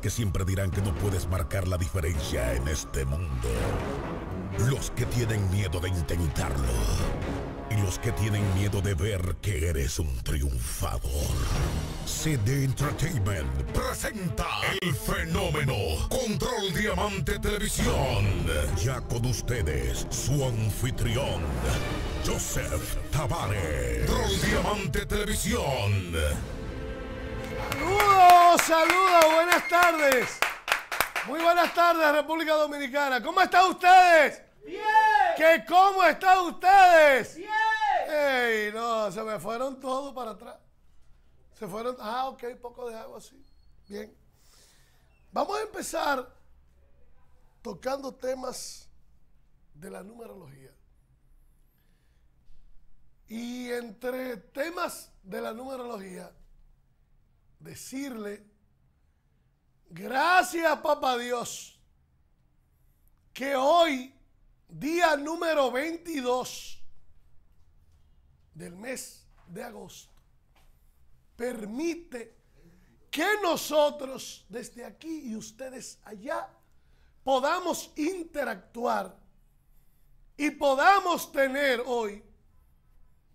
que siempre dirán que no puedes marcar la diferencia en este mundo. Los que tienen miedo de intentarlo. Y los que tienen miedo de ver que eres un triunfador. CD Entertainment presenta El Fenómeno. Control Diamante Televisión. Ya con ustedes, su anfitrión, Joseph Tavares. Control Diamante Televisión. Saludos, buenas tardes. Muy buenas tardes, República Dominicana. ¿Cómo están ustedes? Bien. ¿Qué cómo están ustedes? Bien. Ey, no, se me fueron todos para atrás. Se fueron, ah, ok, poco de algo así. Bien. Vamos a empezar tocando temas de la numerología. Y entre temas de la numerología, decirle Gracias, papá Dios, que hoy, día número 22 del mes de agosto, permite que nosotros desde aquí y ustedes allá podamos interactuar y podamos tener hoy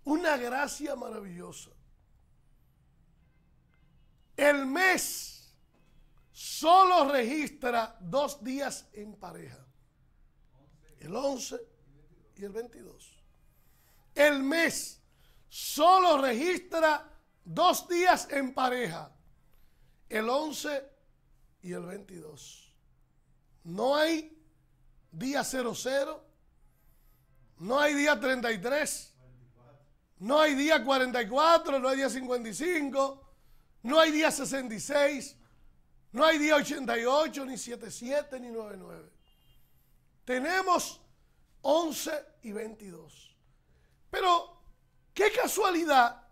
una gracia maravillosa. El mes solo registra dos días en pareja. El 11 y el 22. El mes solo registra dos días en pareja. El 11 y el 22. No hay día 00. No hay día 33. No hay día 44. No hay día 55. No hay día 66. No hay día 88, ni 77, ni 99. Tenemos 11 y 22. Pero, qué casualidad,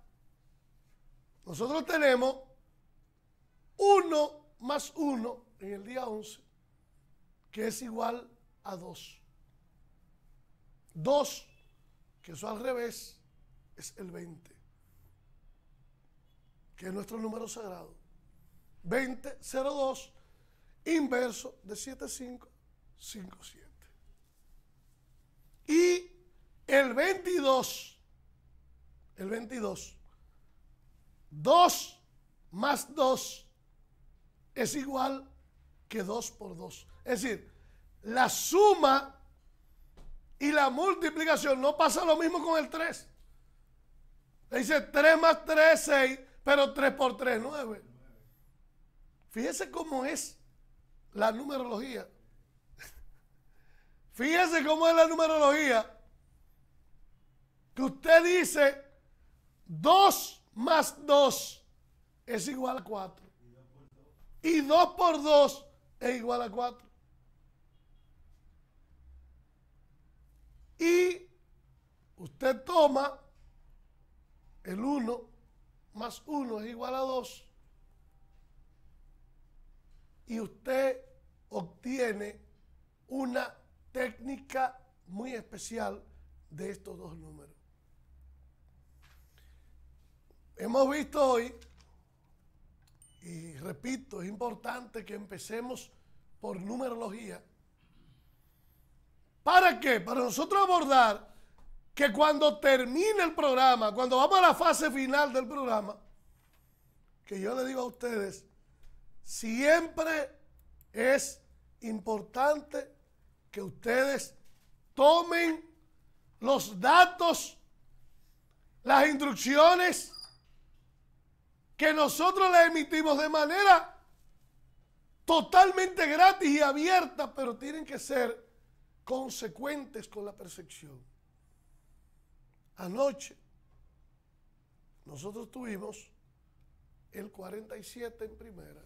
nosotros tenemos 1 más 1 en el día 11, que es igual a 2. 2, que eso al revés, es el 20, que es nuestro número sagrado. 2002 inverso de 7557. Y el 22, el 22, 2 más 2 es igual que 2 por 2. Es decir, la suma y la multiplicación no pasa lo mismo con el 3. Le dice 3 más 3, 6, pero 3 por 3, 9. Fíjese cómo es la numerología. Fíjese cómo es la numerología. Que usted dice 2 más 2 es igual a 4. Y 2 por 2 es igual a 4. Y usted toma el 1 más 1 es igual a 2 y usted obtiene una técnica muy especial de estos dos números. Hemos visto hoy, y repito, es importante que empecemos por numerología. ¿Para qué? Para nosotros abordar que cuando termine el programa, cuando vamos a la fase final del programa, que yo le digo a ustedes, siempre es importante que ustedes tomen los datos, las instrucciones que nosotros les emitimos de manera totalmente gratis y abierta, pero tienen que ser consecuentes con la percepción. Anoche nosotros tuvimos el 47 en primera.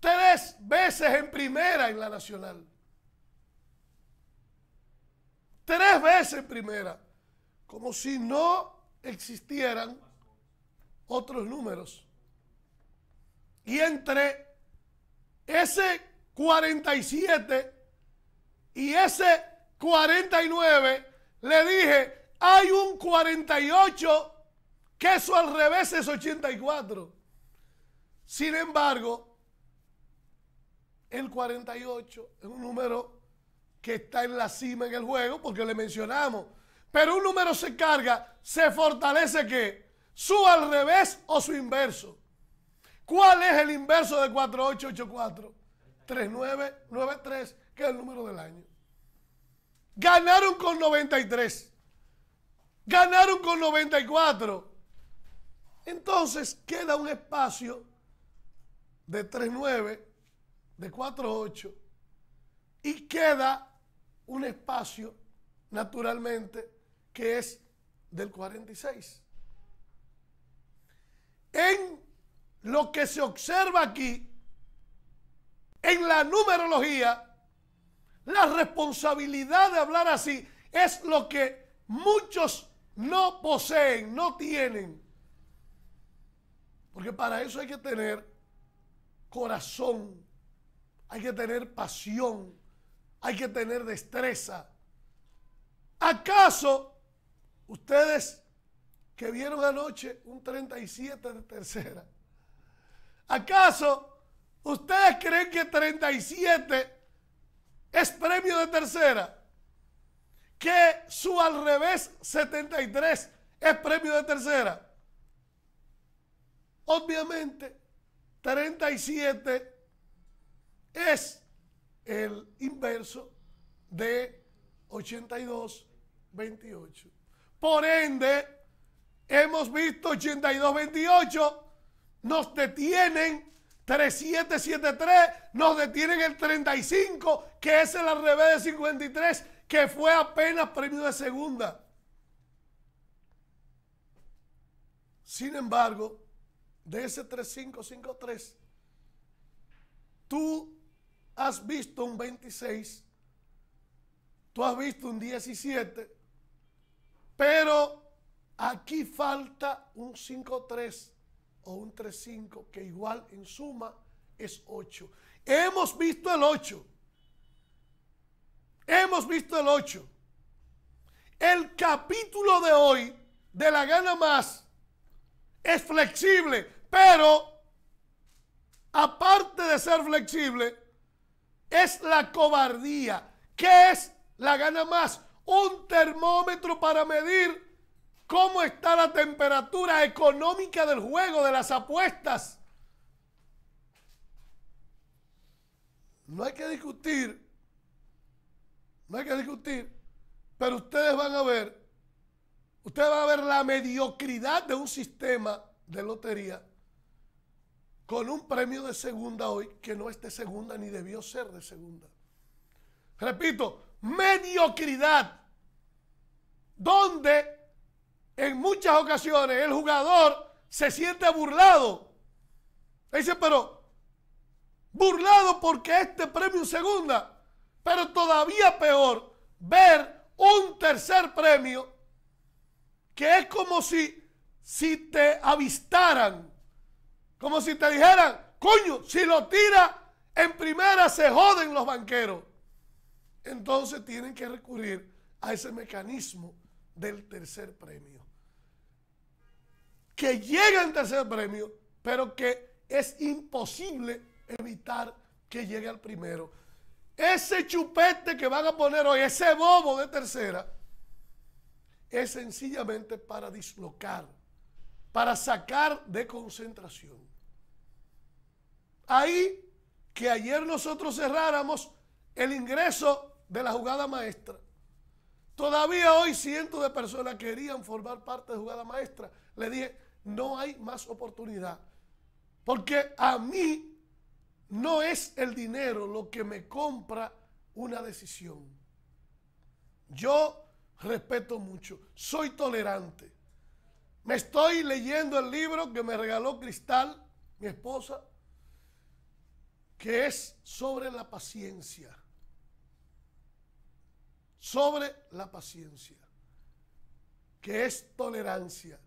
Tres veces en primera en la nacional. Tres veces en primera. Como si no existieran otros números. Y entre ese 47 y ese 49 le dije, hay un 48 que eso al revés es 84. Sin embargo, el 48 es un número que está en la cima en el juego porque le mencionamos. Pero un número se carga, se fortalece que su al revés o su inverso. ¿Cuál es el inverso de 4884? 3993, que es el número del año. Ganaron con 93. Ganaron con 94. Entonces queda un espacio de 39 de a ocho, y queda un espacio naturalmente que es del 46. En lo que se observa aquí, en la numerología, la responsabilidad de hablar así es lo que muchos no poseen, no tienen. Porque para eso hay que tener corazón hay que tener pasión, hay que tener destreza. ¿Acaso ustedes que vieron anoche un 37 de tercera, ¿acaso ustedes creen que 37 es premio de tercera? ¿Que su al revés 73 es premio de tercera? Obviamente, 37 es el inverso de 82, 28. Por ende, hemos visto 82, 28, nos detienen 3773, nos detienen el 35, que es el al revés de 53, que fue apenas premio de segunda. Sin embargo, de ese 3553, tú has visto un 26, tú has visto un 17, pero aquí falta un 5-3 o un 3-5, que igual en suma es 8. Hemos visto el 8. Hemos visto el 8. El capítulo de hoy de la gana más es flexible, pero aparte de ser flexible, es la cobardía. ¿Qué es la gana más? Un termómetro para medir cómo está la temperatura económica del juego, de las apuestas. No hay que discutir, no hay que discutir, pero ustedes van a ver, ustedes van a ver la mediocridad de un sistema de lotería con un premio de segunda hoy que no es de segunda ni debió ser de segunda. Repito, mediocridad, donde en muchas ocasiones el jugador se siente burlado. Dice, pero burlado porque este premio segunda, pero todavía peor, ver un tercer premio que es como si, si te avistaran como si te dijeran, coño, si lo tira en primera se joden los banqueros. Entonces tienen que recurrir a ese mecanismo del tercer premio. Que llega el tercer premio, pero que es imposible evitar que llegue al primero. Ese chupete que van a poner hoy, ese bobo de tercera, es sencillamente para dislocar, para sacar de concentración ahí que ayer nosotros cerráramos el ingreso de la jugada maestra. Todavía hoy cientos de personas querían formar parte de jugada maestra. Le dije, no hay más oportunidad. Porque a mí no es el dinero lo que me compra una decisión. Yo respeto mucho, soy tolerante. Me estoy leyendo el libro que me regaló Cristal, mi esposa, que es sobre la paciencia. Sobre la paciencia. Que es tolerancia.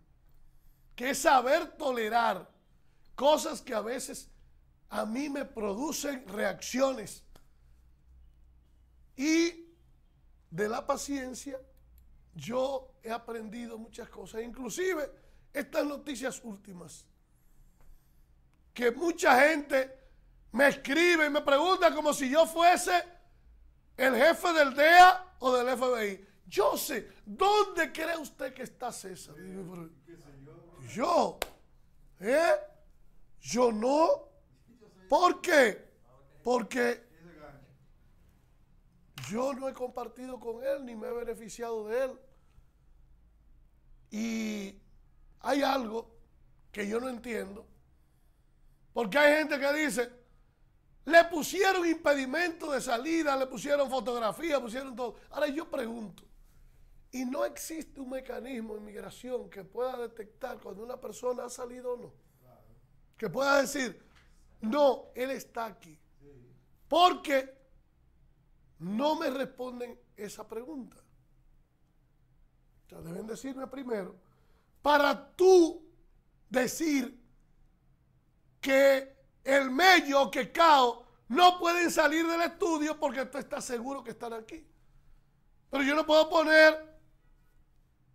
Que es saber tolerar cosas que a veces a mí me producen reacciones. Y de la paciencia yo he aprendido muchas cosas. Inclusive estas noticias últimas. Que mucha gente me escribe y me pregunta como si yo fuese el jefe del DEA o del FBI. Yo sé, ¿dónde cree usted que está César? yo, ¿eh? Yo no. ¿Por qué? Porque yo no he compartido con él ni me he beneficiado de él. Y hay algo que yo no entiendo. Porque hay gente que dice, le pusieron impedimento de salida, le pusieron fotografías, pusieron todo. Ahora yo pregunto, ¿y no existe un mecanismo de inmigración que pueda detectar cuando una persona ha salido o no? Que pueda decir, no, él está aquí. Porque no me responden esa pregunta. O deben decirme primero, para tú decir que el medio que cao no pueden salir del estudio porque tú estás seguro que están aquí. Pero yo no puedo poner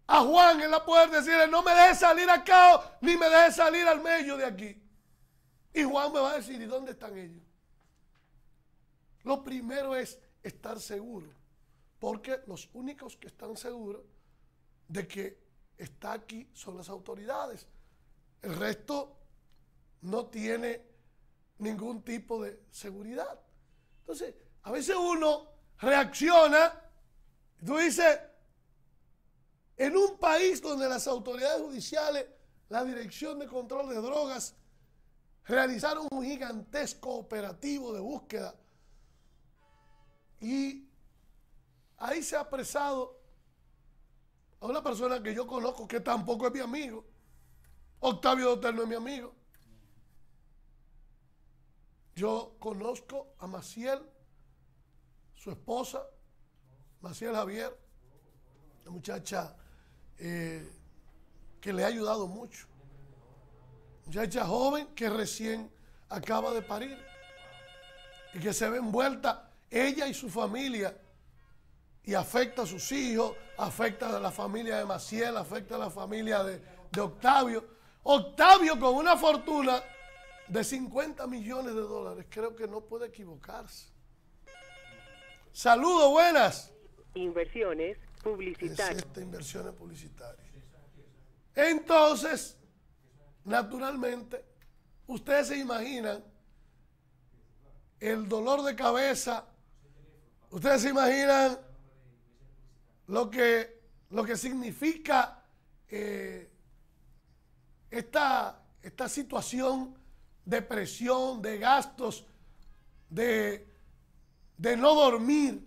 a Juan en la puerta y decirle, no me dejes salir a cao ni me dejes salir al medio de aquí. Y Juan me va a decir, ¿y dónde están ellos? Lo primero es estar seguro, porque los únicos que están seguros de que está aquí son las autoridades. El resto no tiene ningún tipo de seguridad. Entonces, a veces uno reacciona, tú dices, en un país donde las autoridades judiciales, la Dirección de Control de Drogas, realizaron un gigantesco operativo de búsqueda y ahí se ha apresado a una persona que yo conozco que tampoco es mi amigo. Octavio Dotel no es mi amigo. Yo conozco a Maciel, su esposa, Maciel Javier, la muchacha eh, que le ha ayudado mucho. Muchacha joven que recién acaba de parir y que se ve envuelta ella y su familia y afecta a sus hijos, afecta a la familia de Maciel, afecta a la familia de, de Octavio. Octavio con una fortuna de 50 millones de dólares, creo que no puede equivocarse. Saludos, buenas. Inversiones publicitarias. inversiones publicitarias. Entonces, naturalmente, ustedes se imaginan el dolor de cabeza. Ustedes se imaginan lo que, lo que significa eh, esta, esta situación de presión, de gastos, de, no dormir.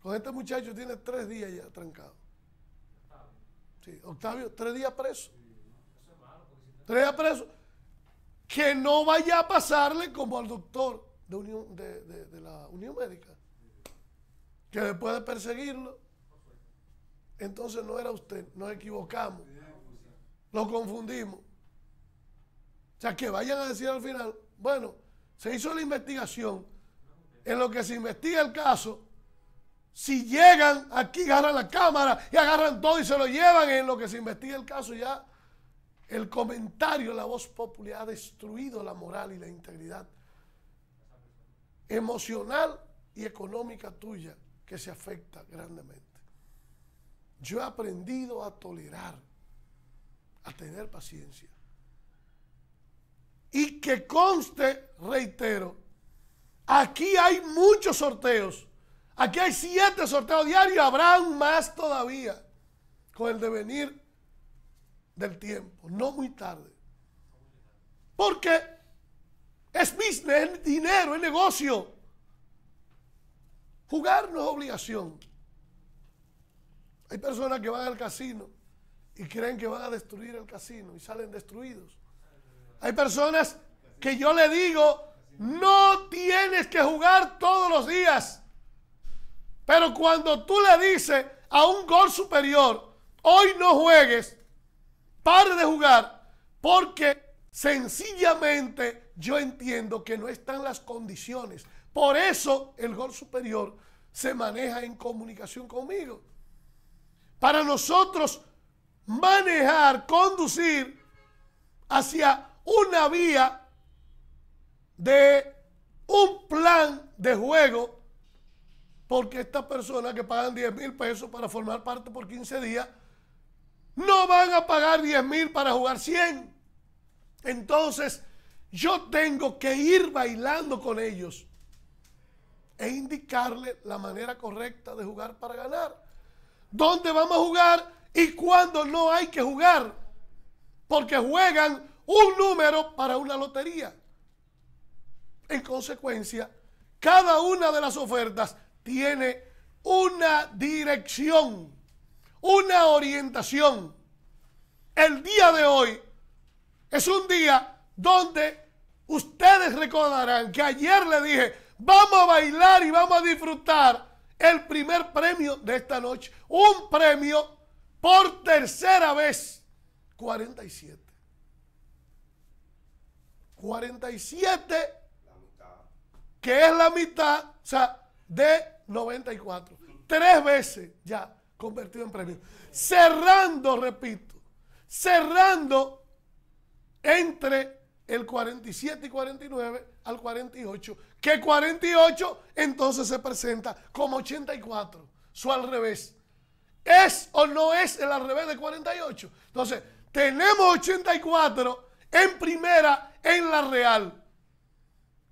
Con pues este muchacho tiene tres días ya trancado. Sí, Octavio, tres días preso. Tres días preso. Que no vaya a pasarle como al doctor de, de la Unión Médica, que después de perseguirlo, entonces no era usted, nos equivocamos, lo confundimos. O sea, que vayan a decir al final, bueno, se hizo la investigación, en lo que se investiga el caso, si llegan aquí, agarran la cámara y agarran todo y se lo llevan, en lo que se investiga el caso ya el comentario, la voz popular ha destruido la moral y la integridad emocional y económica tuya que se afecta grandemente. Yo he aprendido a tolerar, a tener paciencia. Y que conste, reitero, aquí hay muchos sorteos. Aquí hay siete sorteos diarios, habrán más todavía con el devenir del tiempo, no muy tarde. Porque es business, es dinero, es negocio. Jugar no es obligación. Hay personas que van al casino y creen que van a destruir el casino y salen destruidos. Hay personas que yo le digo, no tienes que jugar todos los días. Pero cuando tú le dices a un gol superior, hoy no juegues, pare de jugar, porque sencillamente yo entiendo que no están las condiciones. Por eso el gol superior se maneja en comunicación conmigo. Para nosotros manejar, conducir hacia una vía de un plan de juego porque estas personas que pagan 10 mil pesos para formar parte por 15 días no van a pagar 10 mil para jugar 100. Entonces, yo tengo que ir bailando con ellos e indicarle la manera correcta de jugar para ganar. ¿Dónde vamos a jugar y cuándo no hay que jugar? Porque juegan un número para una lotería. En consecuencia, cada una de las ofertas tiene una dirección, una orientación. El día de hoy es un día donde ustedes recordarán que ayer le dije, vamos a bailar y vamos a disfrutar el primer premio de esta noche. Un premio por tercera vez, 47. 47, que es la mitad, o sea, de 94. Tres veces ya convertido en premio. Cerrando, repito, cerrando entre el 47 y 49 al 48, que 48 entonces se presenta como 84, su al revés. ¿Es o no es el al revés de 48? Entonces, tenemos 84 en primera en la Real.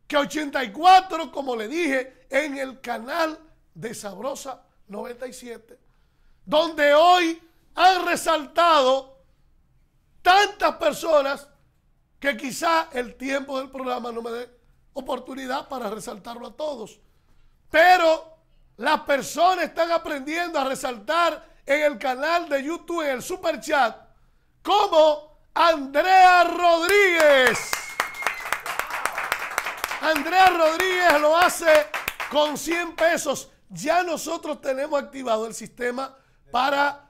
Que 84, como le dije, en el canal de Sabrosa 97. Donde hoy han resaltado tantas personas que quizá el tiempo del programa no me dé oportunidad para resaltarlo a todos. Pero las personas están aprendiendo a resaltar en el canal de YouTube, en el super chat, cómo Andrea Rodríguez. Andrea Rodríguez lo hace con 100 pesos. Ya nosotros tenemos activado el sistema para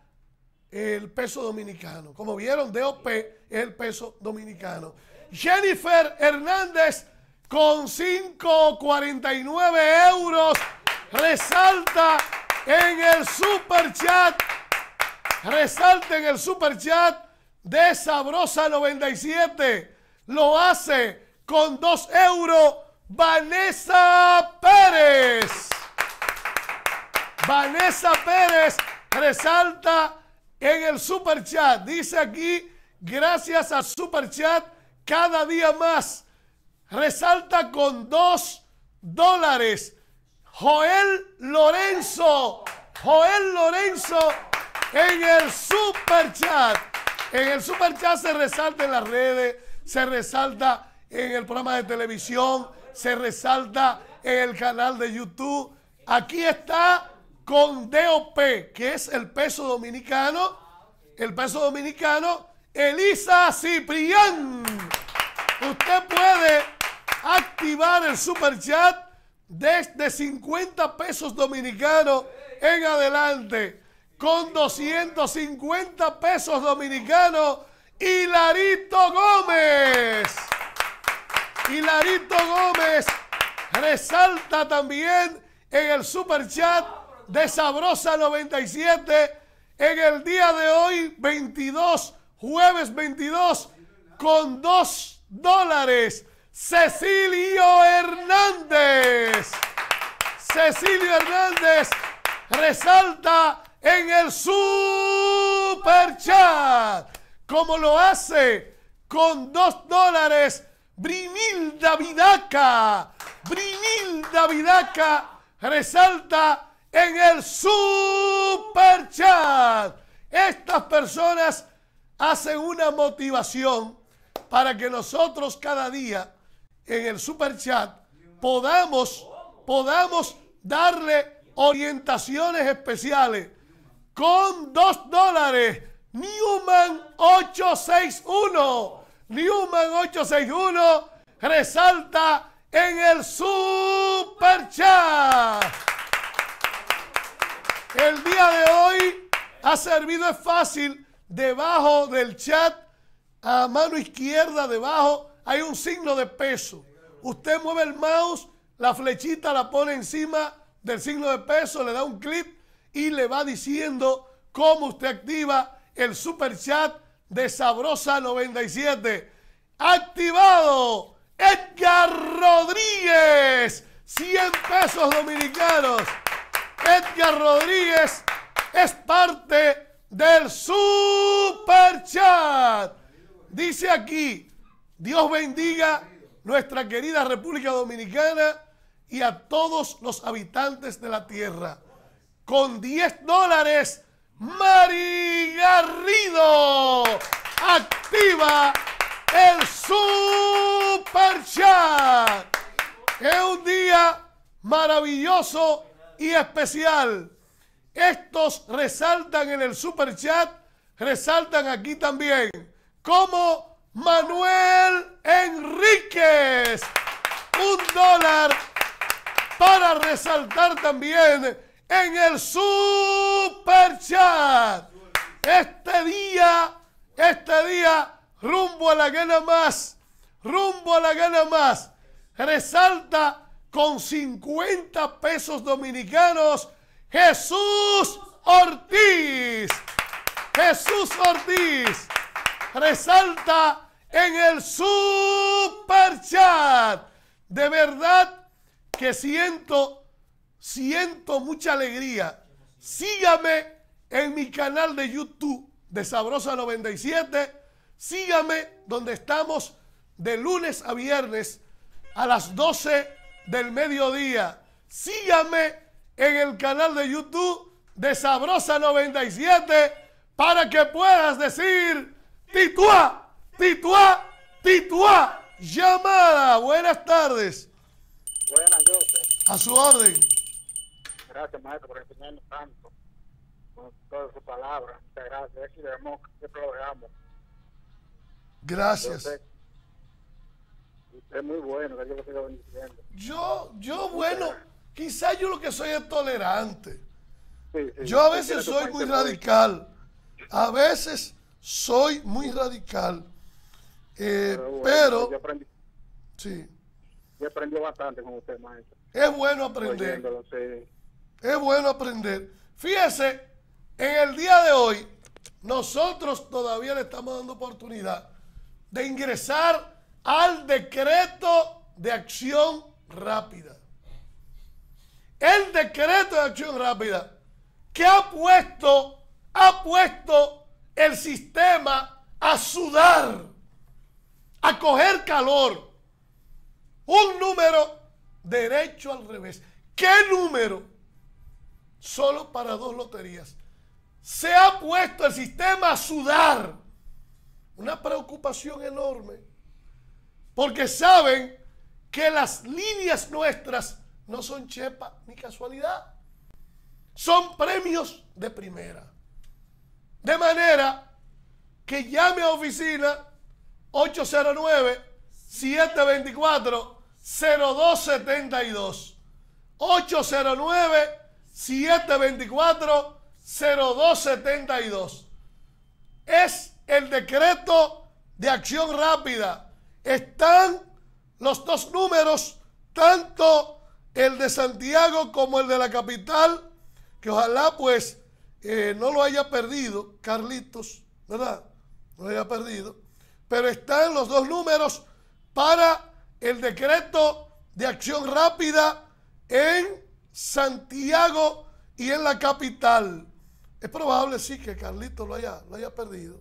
el peso dominicano. Como vieron, DOP es el peso dominicano. Jennifer Hernández con 5,49 euros resalta en el super chat. Resalta en el super chat de Sabrosa 97. Lo hace con 2 euros Vanessa Pérez. Vanessa Pérez resalta en el super chat. Dice aquí, gracias a super chat, cada día más. Resalta con 2 dólares. Joel Lorenzo. Joel Lorenzo en el super chat. En el Superchat se resalta en las redes, se resalta en el programa de televisión, se resalta en el canal de YouTube. Aquí está con DOP, que es el peso dominicano, el peso dominicano, Elisa Ciprián. Usted puede activar el super chat desde 50 pesos dominicanos en adelante con 250 pesos dominicanos, Hilarito Gómez. Hilarito Gómez resalta también en el super chat de Sabrosa 97 en el día de hoy 22, jueves 22, con 2 dólares. Cecilio Hernández. Cecilio Hernández resalta en el super chat, como lo hace con dos dólares Brinilda Vidaca. Brinilda Vidaca resalta en el super chat. Estas personas hacen una motivación para que nosotros cada día en el super chat podamos, podamos darle orientaciones especiales con dos dólares. Newman 861. Newman 861 resalta en el Super Chat. El día de hoy ha servido, es fácil, debajo del chat, a mano izquierda, debajo, hay un signo de peso. Usted mueve el mouse, la flechita la pone encima del signo de peso, le da un clic y le va diciendo cómo usted activa el super chat de Sabrosa 97. Activado Edgar Rodríguez, 100 pesos dominicanos. Edgar Rodríguez es parte del super chat. Dice aquí, Dios bendiga nuestra querida República Dominicana y a todos los habitantes de la tierra con 10 dólares, Mari Garrido. Activa el Super Chat. Es un día maravilloso y especial. Estos resaltan en el Super Chat, resaltan aquí también, como Manuel Enríquez. Un dólar para resaltar también en el super chat. Este día, este día, rumbo a la gana más, rumbo a la gana más. Resalta con 50 pesos dominicanos Jesús Ortiz. Jesús Ortiz resalta en el super chat. De verdad que siento siento mucha alegría. Sígame en mi canal de YouTube de Sabrosa97. Sígame donde estamos de lunes a viernes a las 12 del mediodía. Sígame en el canal de YouTube de Sabrosa97 para que puedas decir Tituá, Tituá, Tituá. Llamada. Buenas tardes. Buenas, noches. A su orden gracias, maestro, por enseñarnos tanto con todas sus palabras Muchas gracias. le vemos que programa. Gracias. Usted, es muy bueno, que yo lo siga bendiciendo. Yo, yo, bueno, quizás yo lo que soy es tolerante. yo a veces soy muy radical. A veces soy muy radical. pero, sí. Yo aprendí bastante con usted, maestro. Es bueno aprender es bueno aprender. Fíjese, en el día de hoy, nosotros todavía le estamos dando oportunidad de ingresar al decreto de acción rápida. El decreto de acción rápida que ha puesto, ha puesto el sistema a sudar, a coger calor. Un número derecho al revés. ¿Qué número? solo para dos loterías. Se ha puesto el sistema a sudar. Una preocupación enorme. Porque saben que las líneas nuestras no son chepa ni casualidad. Son premios de primera. De manera que llame a oficina 809-724-0272. 809 724-0272. Es el decreto de acción rápida. Están los dos números, tanto el de Santiago como el de la capital, que ojalá pues eh, no lo haya perdido, Carlitos, ¿verdad? No lo haya perdido. Pero están los dos números para el decreto de acción rápida en Santiago y en la capital. Es probable, sí, que Carlito lo haya, lo haya perdido.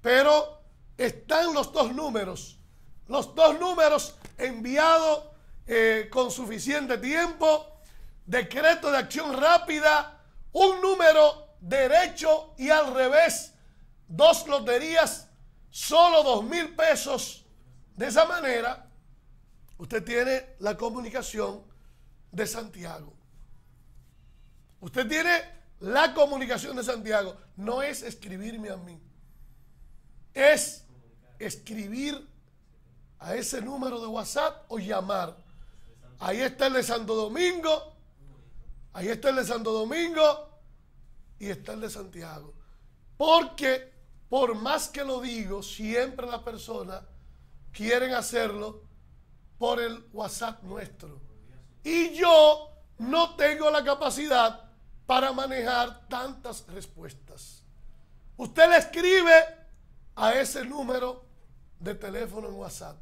Pero están los dos números. Los dos números enviados eh, con suficiente tiempo. Decreto de acción rápida. Un número derecho y al revés. Dos loterías. Solo dos mil pesos. De esa manera, usted tiene la comunicación de Santiago. Usted tiene la comunicación de Santiago. No es escribirme a mí. Es escribir a ese número de WhatsApp o llamar. Ahí está el de Santo Domingo. Ahí está el de Santo Domingo. Y está el de Santiago. Porque por más que lo digo, siempre las personas quieren hacerlo por el WhatsApp nuestro. Y yo no tengo la capacidad para manejar tantas respuestas. Usted le escribe a ese número de teléfono en WhatsApp.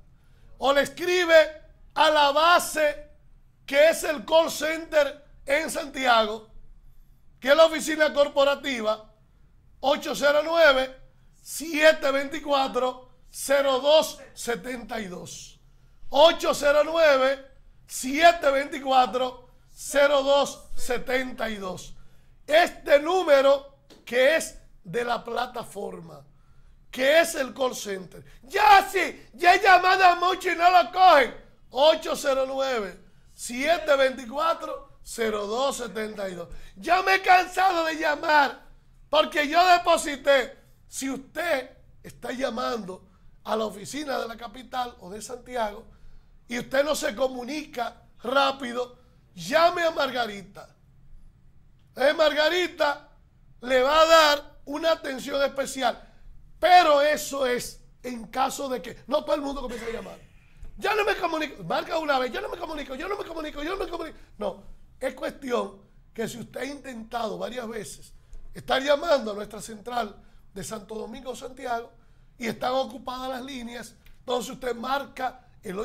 O le escribe a la base que es el call center en Santiago, que es la oficina corporativa 809-724-0272. 809 724-0272. Este número que es de la plataforma, que es el call center. Ya sí, ya he llamado a mucho y no lo cogen. 809-724-0272. Ya me he cansado de llamar porque yo deposité. Si usted está llamando a la oficina de la capital o de Santiago, y usted no se comunica rápido, llame a Margarita. Eh, Margarita le va a dar una atención especial. Pero eso es en caso de que no todo el mundo comienza a llamar. Ya no me comunico, marca una vez, ya no me comunico, yo no me comunico, yo no me comunico. No, es cuestión que si usted ha intentado varias veces estar llamando a nuestra central de Santo Domingo, Santiago, y están ocupadas las líneas, entonces usted marca el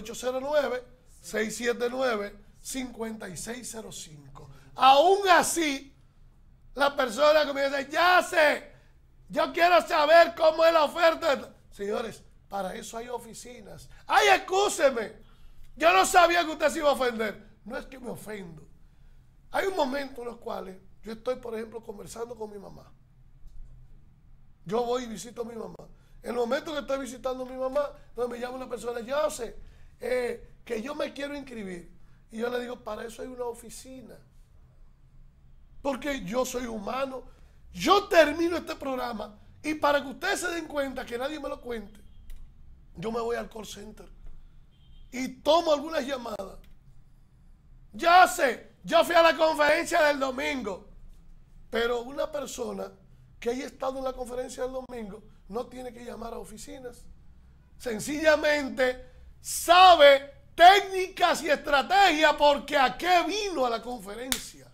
809-679-5605. Aún así, la persona que me dice, ya sé, yo quiero saber cómo es la oferta. Señores, para eso hay oficinas. Ay, excúseme, yo no sabía que usted se iba a ofender. No es que me ofendo. Hay un momento en los cuales yo estoy, por ejemplo, conversando con mi mamá. Yo voy y visito a mi mamá. En el momento que estoy visitando a mi mamá, donde me llama una persona, yo sé eh, que yo me quiero inscribir. Y yo le digo, para eso hay una oficina. Porque yo soy humano. Yo termino este programa y para que ustedes se den cuenta, que nadie me lo cuente, yo me voy al call center y tomo algunas llamadas. Ya sé, yo fui a la conferencia del domingo, pero una persona que haya estado en la conferencia del domingo no tiene que llamar a oficinas. Sencillamente sabe técnicas y estrategias porque a qué vino a la conferencia.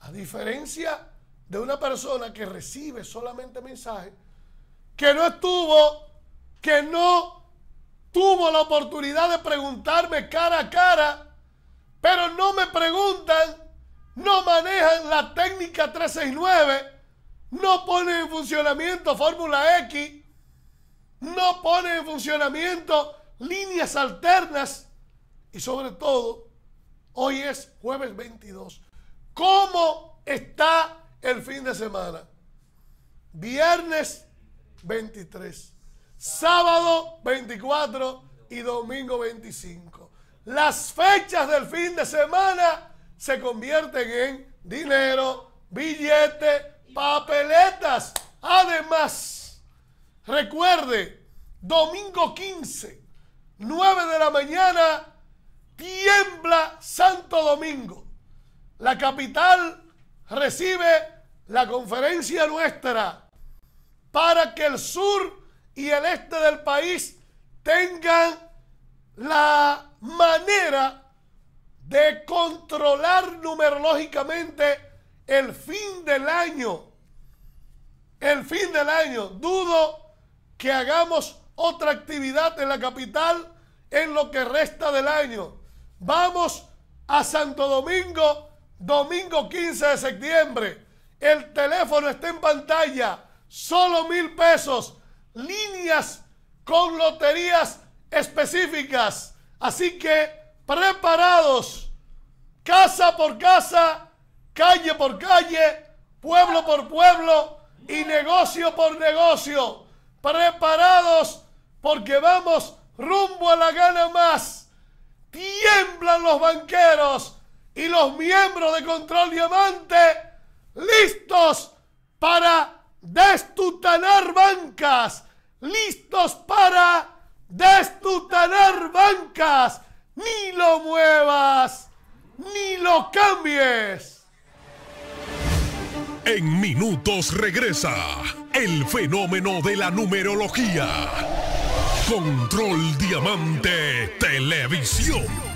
A diferencia de una persona que recibe solamente mensajes, que no estuvo, que no tuvo la oportunidad de preguntarme cara a cara, pero no me preguntan, no manejan la técnica 369 no pone en funcionamiento Fórmula X. No pone en funcionamiento líneas alternas. Y sobre todo, hoy es jueves 22. ¿Cómo está el fin de semana? Viernes 23, sábado 24 y domingo 25. Las fechas del fin de semana se convierten en dinero, billete, Papeletas. Además, recuerde, domingo 15, 9 de la mañana, tiembla Santo Domingo. La capital recibe la conferencia nuestra para que el sur y el este del país tengan la manera de controlar numerológicamente el fin del año, el fin del año, dudo que hagamos otra actividad en la capital en lo que resta del año. Vamos a Santo Domingo, domingo 15 de septiembre. El teléfono está en pantalla, solo mil pesos, líneas con loterías específicas. Así que preparados, casa por casa calle por calle, pueblo por pueblo y negocio por negocio, preparados porque vamos rumbo a la gana más. Tiemblan los banqueros y los miembros de Control Diamante listos para destutanar bancas, listos para destutanar bancas. Ni lo muevas, ni lo cambies. En minutos regresa el fenómeno de la numerología. Control Diamante Televisión.